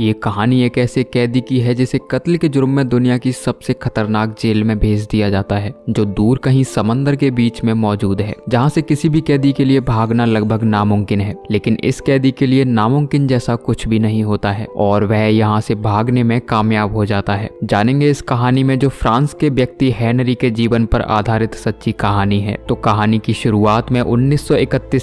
ये कहानी एक ऐसे कैदी की है जिसे कत्ल के जुर्म में दुनिया की सबसे खतरनाक जेल में भेज दिया जाता है जो दूर कहीं समंदर के बीच में मौजूद है जहाँ से किसी भी कैदी के लिए भागना लगभग नामुमकिन है लेकिन इस कैदी के लिए नामुमकिन जैसा कुछ भी नहीं होता है और वह यहाँ से भागने में कामयाब हो जाता है जानेंगे इस कहानी में जो फ्रांस के व्यक्ति हैनरी के जीवन पर आधारित सच्ची कहानी है तो कहानी की शुरुआत में उन्नीस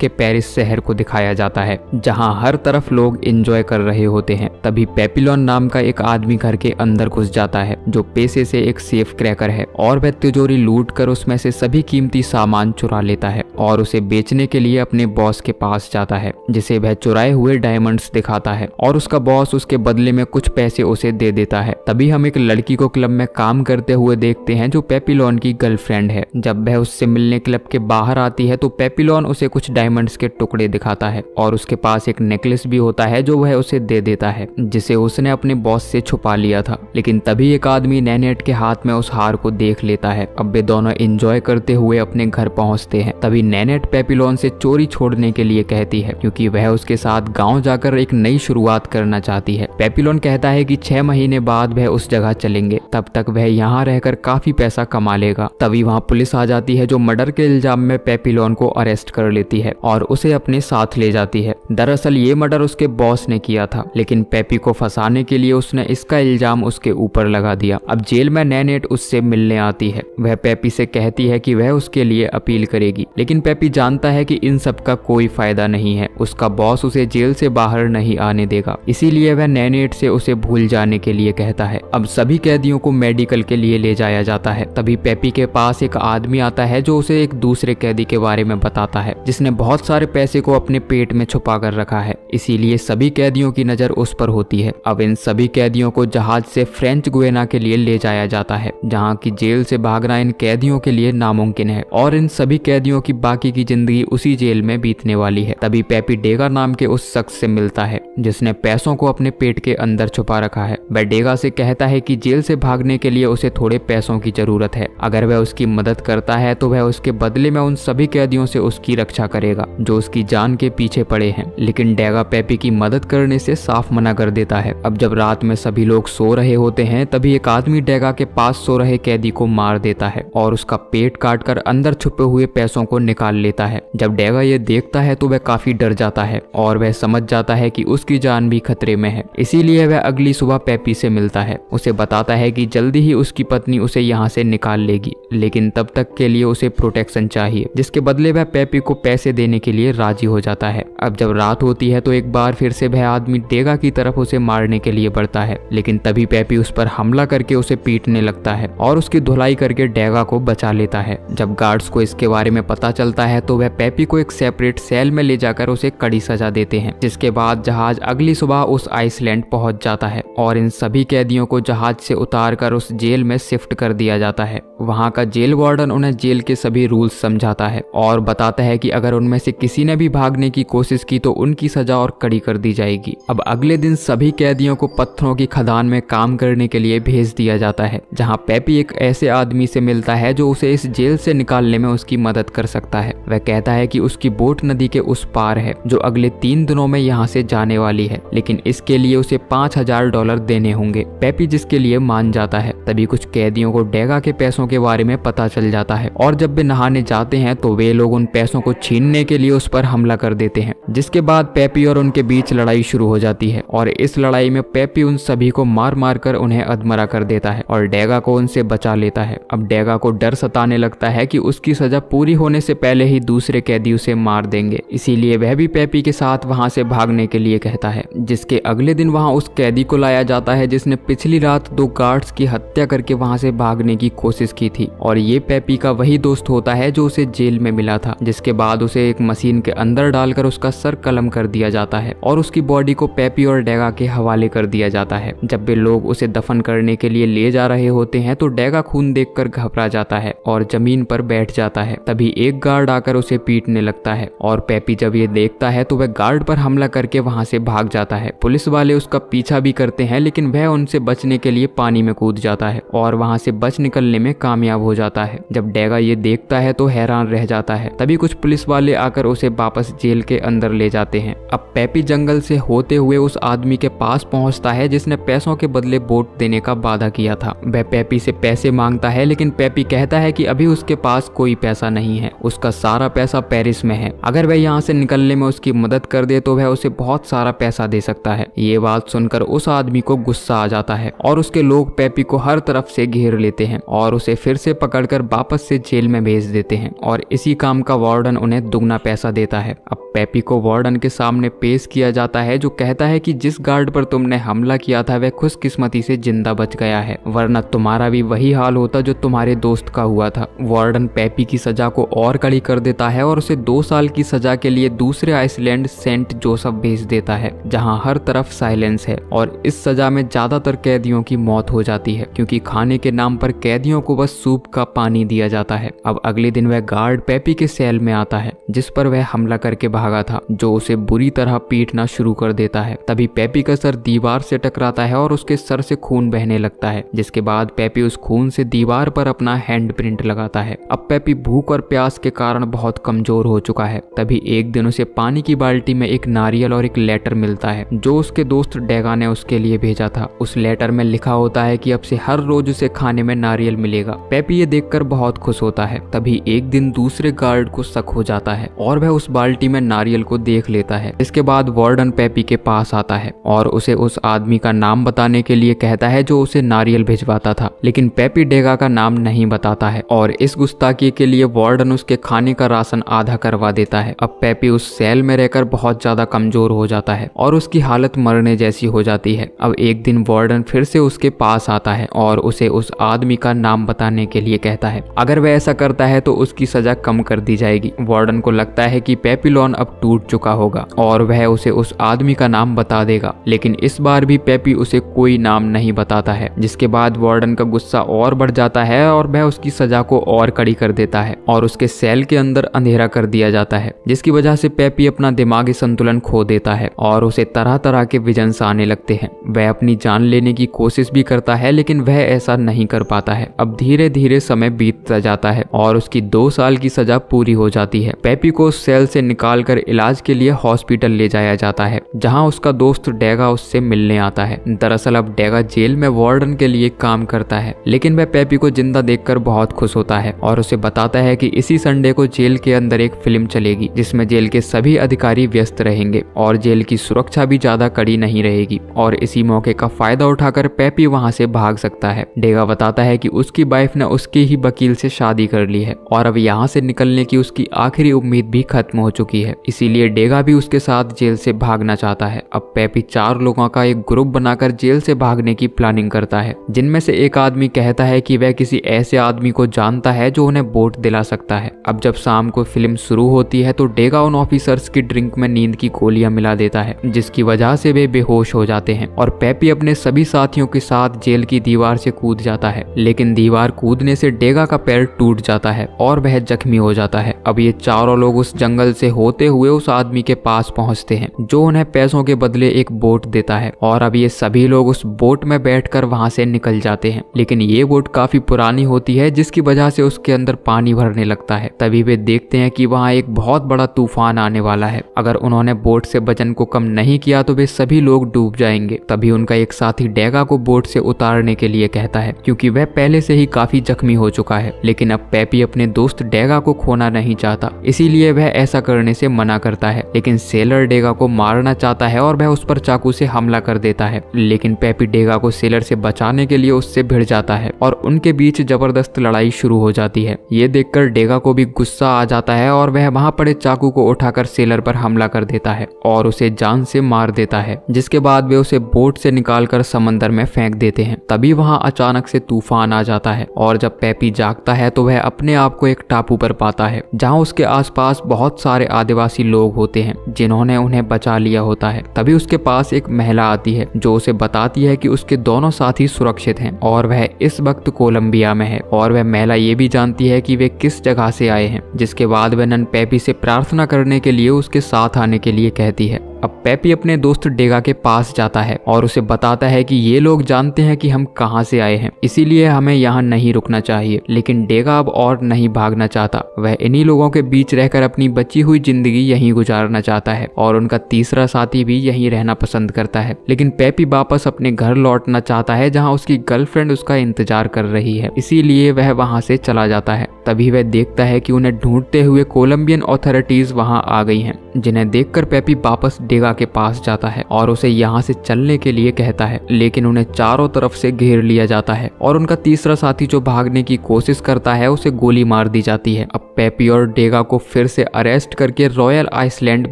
के पेरिस शहर को दिखाया जाता है जहाँ हर तरफ लोग इंजॉय कर रहे होते हैं तभी पेपिलोन नाम का एक आदमी घर के अंदर घुस जाता है जो पैसे से एक सेफ क्रैकर है और वह तिजोरी लूट कर उसमें से सभी कीमती सामान चुरा लेता है और उसे बेचने के लिए अपने बॉस के पास जाता है जिसे वह चुराए हुए डायमंड्स दिखाता है और उसका बॉस उसके बदले में कुछ पैसे उसे दे देता है तभी हम एक लड़की को क्लब में काम करते हुए देखते हैं जो पेपिलोन की गर्लफ्रेंड है जब वह उससे मिलने क्लब के बाहर आती है तो पेपिलोन उसे कुछ डायमंड्स के टुकड़े दिखाता है और उसके पास एक नेकलेस भी होता है जो वह उसे दे देता है जिसे उसने अपने बॉस से छुपा लिया था लेकिन तभी एक आदमी नैनेट के हाथ में उस हार को देख लेता है अब वे दोनों एंजॉय करते हुए अपने घर पहुंचते हैं तभी नैनेट पेपिलोन से चोरी छोड़ने के लिए कहती है क्योंकि वह उसके साथ गांव जाकर एक नई शुरुआत करना चाहती है पेपिलोन कहता है की छह महीने बाद वह उस जगह चलेंगे तब तक वह यहाँ रहकर काफी पैसा कमा लेगा तभी वहाँ पुलिस आ जाती है जो मर्डर के इल्जाम में पेपिलोन को अरेस्ट कर लेती है और उसे अपने साथ ले जाती है दरअसल ये मर्डर उसके बॉस ने किया था लेकिन पेपिलोन हैप्पी को फंसाने के लिए उसने इसका इल्जाम उसके ऊपर लगा दिया अब जेल में नैनेट उससे मिलने आती है वह पेपी से कहती है कि वह उसके लिए अपील करेगी लेकिन पेपी जानता है कि इन सब का कोई फायदा नहीं है उसका बॉस उसे जेल से बाहर नहीं आने देगा इसीलिए वह नैनेट से उसे भूल जाने के लिए कहता है अब सभी कैदियों को मेडिकल के लिए ले जाया जाता है तभी पेपी के पास एक आदमी आता है जो उसे एक दूसरे कैदी के बारे में बताता है जिसने बहुत सारे पैसे को अपने पेट में छुपा कर रखा है इसीलिए सभी कैदियों की नजर उस पर हो होती है अब इन सभी कैदियों को जहाज से फ्रेंच गुएना के लिए ले जाया जाता है जहाँ की जेल से भागना इन कैदियों के लिए नामुमकिन है और इन सभी कैदियों की बाकी की जिंदगी उसी जेल में बीतने वाली है तभी पैपी डेगा नाम के उस शख्स से मिलता है जिसने पैसों को अपने पेट के अंदर छुपा रखा है वह डेगा से कहता है कि जेल से भागने के लिए उसे थोड़े पैसों की जरूरत है अगर वह उसकी मदद करता है तो वह उसके बदले में उन सभी कैदियों से उसकी रक्षा करेगा जो उसकी जान के पीछे पड़े हैं लेकिन डेगा पैपी की मदद करने से साफ मना कर कर देता है अब जब रात में सभी लोग सो रहे होते हैं तभी एक आदमी डेगा के पास सो रहे कैदी को मार देता है और उसका पेट काट कर अंदर छुपे हुए पैसों को निकाल लेता है जब डेगा ये देखता है तो वह काफी डर जाता है और वह समझ जाता है की उसकी जान भी खतरे में है इसीलिए वह अगली सुबह पैपी से मिलता है उसे बताता है की जल्दी ही उसकी पत्नी उसे यहाँ से निकाल लेगी लेकिन तब तक के लिए उसे प्रोटेक्शन चाहिए जिसके बदले वह पैपी को पैसे देने के लिए राजी हो जाता है अब जब रात होती है तो एक बार फिर से वह आदमी डेगा की तरफ उसे मारने के लिए बढ़ता है लेकिन तभी पैपी उस पर हमला करके उसे पीटने लगता है और उसकी धुलाई करके डेगा को बचा लेता है जब गार्ड्स को इसके बारे में पता चलता है तो वह पैपी को एक सेपरेट सेल में ले जाकर उसे कड़ी सजा देते हैं जिसके बाद जहाज अगली सुबह उस आइसलैंड पहुंच जाता है और इन सभी कैदियों को जहाज से उतार कर उस जेल में शिफ्ट कर दिया जाता है वहाँ का जेल वार्डन उन्हें जेल के सभी रूल्स समझाता है और बताता है कि अगर उनमें से किसी ने भी भागने की कोशिश की तो उनकी सजा और कड़ी कर दी जाएगी अब अगले दिन सभी कैदियों को पत्थरों की खदान में काम करने के लिए भेज दिया जाता है जहाँ पेपी एक ऐसे आदमी से मिलता है जो उसे इस जेल से निकालने में उसकी मदद कर सकता है वह कहता है की उसकी बोट नदी के उस पार है जो अगले तीन दिनों में यहाँ से जाने वाली है लेकिन इसके लिए उसे पाँच हजार डॉलर डॉलर देने होंगे पैपी जिसके लिए मान जाता है तभी कुछ कैदियों को डेगा के पैसों के बारे में पता चल जाता है और जब वे नहाने जाते हैं तो वे लोग उन पैसों को छीनने के लिए उस पर हमला कर देते हैं जिसके बाद पैपी और उनके बीच लड़ाई शुरू हो जाती है और इस लड़ाई में पेपी उन सभी को मार मार कर उन्हें अधमरा कर देता है और डेगा को उनसे बचा लेता है अब डेगा को डर सताने लगता है कि उसकी सजा पूरी होने से पहले ही दूसरे कैदी उसे मार देंगे इसीलिए वह भी पेपी के साथ वहां से भागने के लिए कहता है जिसके अगले दिन वहां उस कैदी को लाया पाया जाता है जिसने पिछली रात दो गार्ड्स की हत्या करके वहां से भागने की कोशिश की थी और ये पेपी का वही दोस्त होता है जो उसे जेल में मिला था जिसके बाद उसे एक मशीन के अंदर डालकर उसका सर कलम कर दिया जाता है और उसकी बॉडी को पेपी और डेगा के हवाले कर दिया जाता है जब भी लोग उसे दफन करने के लिए ले जा रहे होते हैं तो डेगा खून देख घबरा जाता है और जमीन पर बैठ जाता है तभी एक गार्ड आकर उसे पीटने लगता है और पेपी जब ये देखता है तो वह गार्ड पर हमला करके वहां से भाग जाता है पुलिस वाले उसका पीछा भी करते करते हैं लेकिन वह उनसे बचने के लिए पानी में कूद जाता है और वहां से बच निकलने में कामयाब हो जाता है जब डेगा ये देखता है तो हैरान रह जाता है तभी कुछ पुलिस वाले आकर उसे वापस जेल के अंदर ले जाते हैं अब पैपी जंगल से होते हुए उस आदमी के पास पहुंचता है जिसने पैसों के बदले वोट देने का वादा किया था वह पैपी से पैसे मांगता है लेकिन पैपी कहता है कि अभी उसके पास कोई पैसा नहीं है उसका सारा पैसा पेरिस में है अगर वह यहाँ से निकलने में उसकी मदद कर दे तो वह उसे बहुत सारा पैसा दे सकता है ये बात सुनकर उस आदमी आदमी को गुस्सा आ जाता है और उसके लोग पैपी को हर तरफ से घेर लेते हैं और उसे फिर से पकड़कर वापस से जेल में भेज देते हैं और इसी काम का वार्डन उन्हें दुगना पैसा देता है अब पेपी को वार्डन के सामने पेश किया जाता है जो कहता है कि जिस गार्ड पर तुमने हमला किया था वह खुशकिस्मती से जिंदा बच गया है वरना तुम्हारा भी वही हाल होता जो तुम्हारे दोस्त का हुआ था वार्डन पेपी की सजा को और कड़ी कर देता है और उसे दो साल की सजा के लिए दूसरे आइसलैंड सेंट जोसफ भेज देता है जहाँ हर तरफ साइलेंस है और इस सजा में ज़्यादातर कैदियों की मौत हो जाती है क्योंकि खाने के नाम पर कैदियों को बस सूप का पानी दिया जाता है अब अगले दिन वह गार्ड पेपी के सेल में आता है जिस पर वह हमला करके भागा था जो उसे बुरी तरह पीटना शुरू कर देता है तभी पेपी का सर दीवार से टकराता है और उसके सर से खून बहने लगता है जिसके बाद पेपी उस खून से दीवार पर अपना हैंड प्रिंट लगाता है अब पेपी भूख और प्यास के कारण बहुत कमजोर हो चुका है तभी एक दिन उसे पानी की बाल्टी में एक नारियल और एक लेटर मिलता है जो उसके दोस्त डेगा ने उसके लिए लिए भेजा था उस लेटर में लिखा होता है कि अब से हर रोज उसे खाने में नारियल मिलेगा पेपी ये देखकर बहुत खुश होता है तभी एक दिन दूसरे गार्ड को शक हो जाता है और वह उस बाल्टी में नारियल को देख लेता है इसके बाद वार्डन पेपी के पास आता है और उसे उस आदमी का नाम बताने के लिए कहता है जो उसे नारियल भिजवाता था लेकिन पेपी डेगा का नाम नहीं बताता है और इस गुस्ताखी के लिए वार्डन उसके खाने का राशन आधा करवा देता है अब पेपी उस सेल में रहकर बहुत ज्यादा कमजोर हो जाता है और उसकी हालत मरने जैसी हो जाती है अब एक दिन वार्डन फिर से उसके पास आता है और उसे उस आदमी का नाम बताने के लिए कहता है अगर वह ऐसा करता है तो उसकी सजा कम कर दी जाएगी वार्डन को लगता है कि पेपिलोन अब टूट चुका होगा और वह उसे उस आदमी का नाम बता देगा लेकिन इस बार भी पेपी उसे कोई नाम नहीं बताता है जिसके बाद वार्डन का गुस्सा और बढ़ जाता है और वह उसकी सजा को और कड़ी कर देता है और उसके सेल के अंदर अंधेरा कर दिया जाता है जिसकी वजह से पेपी अपना दिमागी संतुलन खो देता है और उसे तरह तरह के विजन्स आने लगते हैं वह अपनी जान लेने की कोशिश भी करता है लेकिन वह ऐसा नहीं कर पाता है अब धीरे धीरे समय बीतता जाता है और उसकी दो साल की सजा पूरी हो जाती है पेपी को सेल से निकाल कर इलाज के लिए हॉस्पिटल ले जाया जाता है जहाँ उसका दोस्त डेगा उससे मिलने आता है दरअसल अब डेगा जेल में वार्डन के लिए काम करता है लेकिन वह पेपी को जिंदा देख बहुत खुश होता है और उसे बताता है की इसी संडे को जेल के अंदर एक फिल्म चलेगी जिसमे जेल के सभी अधिकारी व्यस्त रहेंगे और जेल की सुरक्षा भी ज्यादा कड़ी नहीं रहेगी और इसी किसी मौके का फायदा उठाकर पैपी वहां से भाग सकता है डेगा बताता है कि उसकी वाइफ ने उसके ही वकील से शादी कर ली है और अब यहाँ से निकलने की उसकी आखिरी उम्मीद भी खत्म हो चुकी है इसीलिए डेगा भी उसके साथ जेल से भागना चाहता है अब पैपी चार लोगों का एक ग्रुप बनाकर जेल से भागने की प्लानिंग करता है जिनमें से एक आदमी कहता है कि वह किसी ऐसे आदमी को जानता है जो उन्हें वोट दिला सकता है अब जब शाम को फिल्म शुरू होती है तो डेगा उन ऑफिसर्स की ड्रिंक में नींद की गोलियां मिला देता है जिसकी वजह से वे बेहोश हो जाते हैं और पैपी अपने सभी साथियों के साथ जेल की दीवार से कूद जाता है लेकिन दीवार कूदने से डेगा का पैर टूट जाता है और वह जख्मी हो जाता है अब ये चारों लोग उस जंगल से होते हुए उस आदमी के पास पहुंचते हैं जो उन्हें पैसों के बदले एक बोट देता है और अब ये सभी लोग उस बोट में बैठकर वहां से निकल जाते हैं लेकिन ये बोट काफी पुरानी होती है जिसकी वजह से उसके अंदर पानी भरने लगता है तभी वे देखते हैं कि वहाँ एक बहुत बड़ा तूफान आने वाला है अगर उन्होंने बोट से वजन को कम नहीं किया तो वे सभी लोग डूब जाएंगे तभी उनका एक साथी डेगा को बोट से उतारने के लिए कहता है क्योंकि वह पहले से ही काफी जख्मी हो चुका है लेकिन अब पैपी अपने दोस्त डेगा को खोना नहीं चाहता इसीलिए वह ऐसा करने से मना करता है लेकिन सेलर डेगा को मारना चाहता है और वह उस पर चाकू से हमला कर देता है लेकिन पैपी डेगा को सेलर से बचाने के लिए उससे भिड़ जाता है और उनके बीच जबरदस्त लड़ाई शुरू हो जाती है ये देखकर डेगा को भी गुस्सा आ जाता है और वह वहां पड़े चाकू को उठाकर सेलर पर हमला कर देता है और उसे जान से मार देता है जिसके बाद वे उसे बोट से निकालकर समंदर में फेंक देते हैं तभी वहां अचानक से तूफान आ जाता है और जब पैपी जागता है तो वह अपने आप को एक टापू पर पाता है जहां उसके आसपास बहुत सारे आदिवासी लोग होते हैं जिन्होंने उन्हें बचा लिया होता है तभी उसके पास एक महिला आती है जो उसे बताती है की उसके दोनों साथी सुरक्षित है और वह इस वक्त कोलम्बिया में है और वह महिला ये भी जानती है की वे किस जगह से आए हैं जिसके बाद वह नन पैपी से प्रार्थना करने के लिए उसके साथ आने के लिए कहती है अब पेपी अपने दोस्त डेगा के पास जाता है और उसे बताता है कि ये लोग जानते हैं कि हम कहां से आए हैं इसीलिए हमें यहाँ नहीं रुकना चाहिए लेकिन डेगा अब और नहीं भागना चाहता वह इन्हीं लोगों के बीच रहकर अपनी बची हुई जिंदगी यहीं गुजारना चाहता है और उनका तीसरा साथी भी यहीं रहना पसंद करता है लेकिन पेपी वापस अपने घर लौटना चाहता है जहाँ उसकी गर्लफ्रेंड उसका इंतजार कर रही है इसीलिए वह वहाँ से चला जाता है तभी वह देखता है की उन्हें ढूंढते हुए कोलम्बियन अथॉरिटीज वहाँ आ गई है जिन्हें देखकर पेपी वापस डेगा के पास जाता है और उसे यहाँ से चलने के लिए कहता है लेकिन उन्हें चारों तरफ से घेर लिया जाता है और उनका तीसरा साथी जो भागने की कोशिश करता है उसे गोली मार दी जाती है अब पेपी और डेगा को फिर से अरेस्ट करके रॉयल आइसलैंड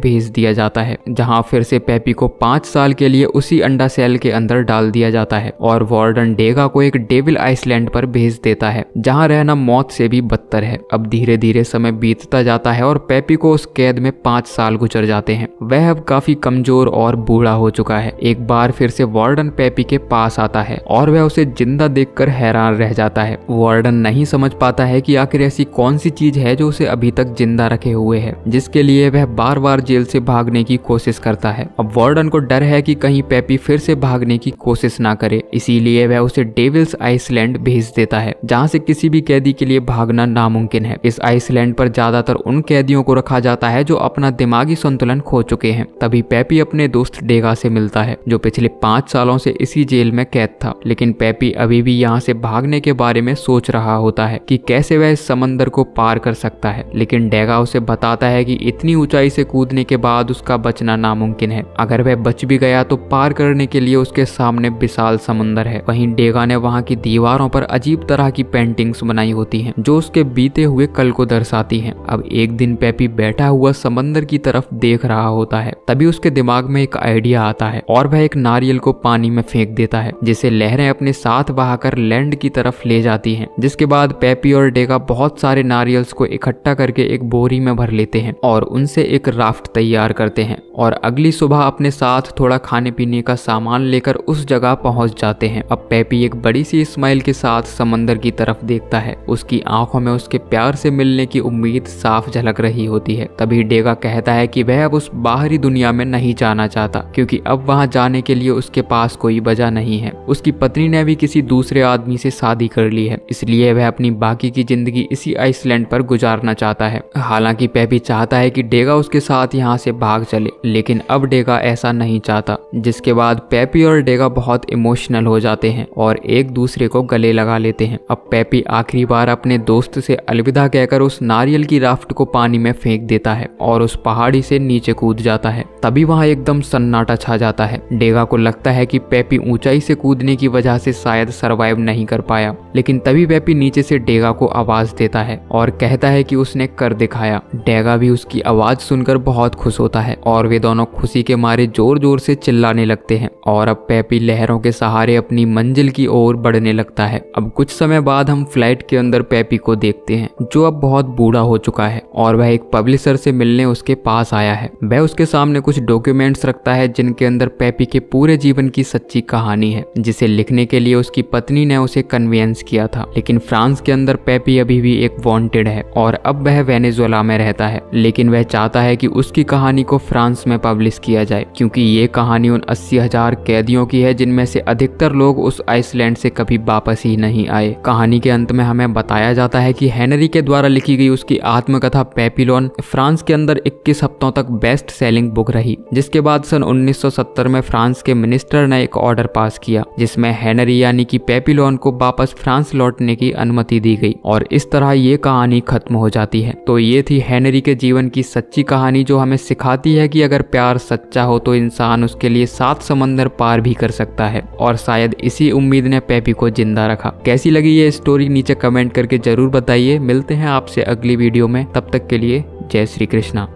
भेज दिया जाता है जहाँ फिर से पेपी को पांच साल के लिए उसी अंडा सेल के अंदर डाल दिया जाता है और वार्डन डेगा को एक डेविल आइसलैंड पर भेज देता है जहाँ रहना मौत से भी बदतर है अब धीरे धीरे समय बीतता जाता है और पेपी को उस कैद में पांच साल गुजर जाते हैं वह अब काफी काफी कमजोर और बूढ़ा हो चुका है एक बार फिर से वार्डन पैपी के पास आता है और वह उसे जिंदा देखकर हैरान रह जाता है वार्डन नहीं समझ पाता है कि आखिर ऐसी कौन सी चीज है जो उसे अभी तक जिंदा रखे हुए है जिसके लिए वह बार बार जेल से भागने की कोशिश करता है अब वार्डन को डर है कि कहीं पैपी फिर से भागने की कोशिश ना करे इसीलिए वह उसे डेविल्स आइसलैंड भेज देता है जहाँ से किसी भी कैदी के लिए भागना नामुमकिन है इस आइसलैंड पर ज्यादातर उन कैदियों को रखा जाता है जो अपना दिमागी संतुलन खो चुके हैं तभी तभी पैपी अपने दोस्त डेगा से मिलता है जो पिछले पांच सालों से इसी जेल में कैद था लेकिन पैपी अभी भी यहाँ से भागने के बारे में सोच रहा होता है कि कैसे वह इस समंदर को पार कर सकता है लेकिन डेगा उसे बताता है कि इतनी ऊंचाई से कूदने के बाद उसका बचना नामुमकिन है अगर वह बच भी गया तो पार करने के लिए उसके सामने विशाल समुन्दर है वहीं डेगा ने वहाँ की दीवारों पर अजीब तरह की पेंटिंग्स बनाई होती हैं जो उसके बीते हुए कल को दर्शाती हैं अब एक दिन पैपी बैठा हुआ समंदर की तरफ देख रहा होता है तभी उसके दिमाग में एक आइडिया आता है और वह एक नारियल को पानी में फेंक देता है जिसे लहरें अपने साथ बहाकर लैंड की तरफ ले जाती हैं जिसके बाद पेपी और डेगा बहुत सारे नारियल्स को इकट्ठा करके एक बोरी में भर लेते हैं और उनसे एक राफ्ट तैयार करते हैं और अगली सुबह अपने साथ थोड़ा खाने पीने का सामान लेकर उस जगह पहुंच जाते हैं अब पेपी एक बड़ी सी स्माइल के साथ समंदर की तरफ देखता है उसकी आंखों में उसके प्यार से मिलने की उम्मीद साफ झलक रही होती है तभी डेगा कहता है कि वह अब उस बाहरी दुनिया में में नहीं जाना चाहता क्योंकि अब वहाँ जाने के लिए उसके पास कोई वजह नहीं है उसकी पत्नी ने भी किसी दूसरे आदमी से शादी कर ली है इसलिए वह अपनी बाकी की जिंदगी इसी आइसलैंड पर गुजारना चाहता है हालांकि पेपी चाहता है कि डेगा उसके साथ यहाँ से भाग चले लेकिन अब डेगा ऐसा नहीं चाहता जिसके बाद पेपी और डेगा बहुत इमोशनल हो जाते हैं और एक दूसरे को गले लगा लेते हैं अब पेपी आखिरी बार अपने दोस्त से अलविदा कहकर उस नारियल की राफ्ट को पानी में फेंक देता है और उस पहाड़ी से नीचे कूद जाता है तभी वहाँ एकदम सन्नाटा छा जाता है डेगा को लगता है कि पेपी ऊंचाई से कूदने की वजह से शायद सरवाइव नहीं कर पाया लेकिन तभी पेपी नीचे से डेगा को आवाज देता है और कहता है कि उसने कर दिखाया डेगा भी उसकी आवाज सुनकर बहुत खुश होता है और वे दोनों खुशी के मारे जोर जोर से चिल्लाने लगते हैं और अब पेपी लहरों के सहारे अपनी मंजिल की ओर बढ़ने लगता है अब कुछ समय बाद हम फ्लाइट के अंदर पेपी को देखते हैं जो अब बहुत बूढ़ा हो चुका है और वह एक पब्लिशर से मिलने उसके पास आया है वह उसके सामने कुछ डॉक्यूमेंट्स रखता है जिनके अंदर पैपी के पूरे जीवन की सच्ची कहानी है जिसे लिखने के लिए उसकी पत्नी ने उसे कन्वेंस किया था लेकिन फ्रांस के अंदर पैपी अभी भी एक वॉन्टेड है और अब वह वेनेजुएला में रहता है लेकिन वह चाहता है की उसकी कहानी को फ्रांस में पब्लिश किया जाए क्यूँकी ये कहानी उन अस्सी हजार कैदियों की है जिनमें से अधिकतर लोग उस आइसलैंड से कभी वापस ही नहीं आए कहानी के अंत में हमें बताया जाता है कि हेनरी के द्वारा लिखी गई उसकी आत्मकथा पेपिलोन फ्रांस के अंदर इक्कीस हफ्तों तक बेस्ट सेलिंग बुक रही जिसके बाद सन 1970 में फ्रांस के मिनिस्टर ने एक ऑर्डर पास किया जिसमें हेनरी यानी कि पेपिलोन को वापस फ्रांस लौटने की अनुमति दी गई और इस तरह ये कहानी खत्म हो जाती है तो ये थी हेनरी के जीवन की सच्ची कहानी जो हमें सिखाती है की अगर प्यार सच्चा हो तो इंसान उसके लिए सात समंदर पार भी कर सकता है और शायद इसी उम्मीद ने पेपी को जिंदा रखा कैसी लगी ये स्टोरी नीचे कमेंट करके जरूर बताइए मिलते हैं आपसे अगली वीडियो में तब तक के लिए जय श्री कृष्णा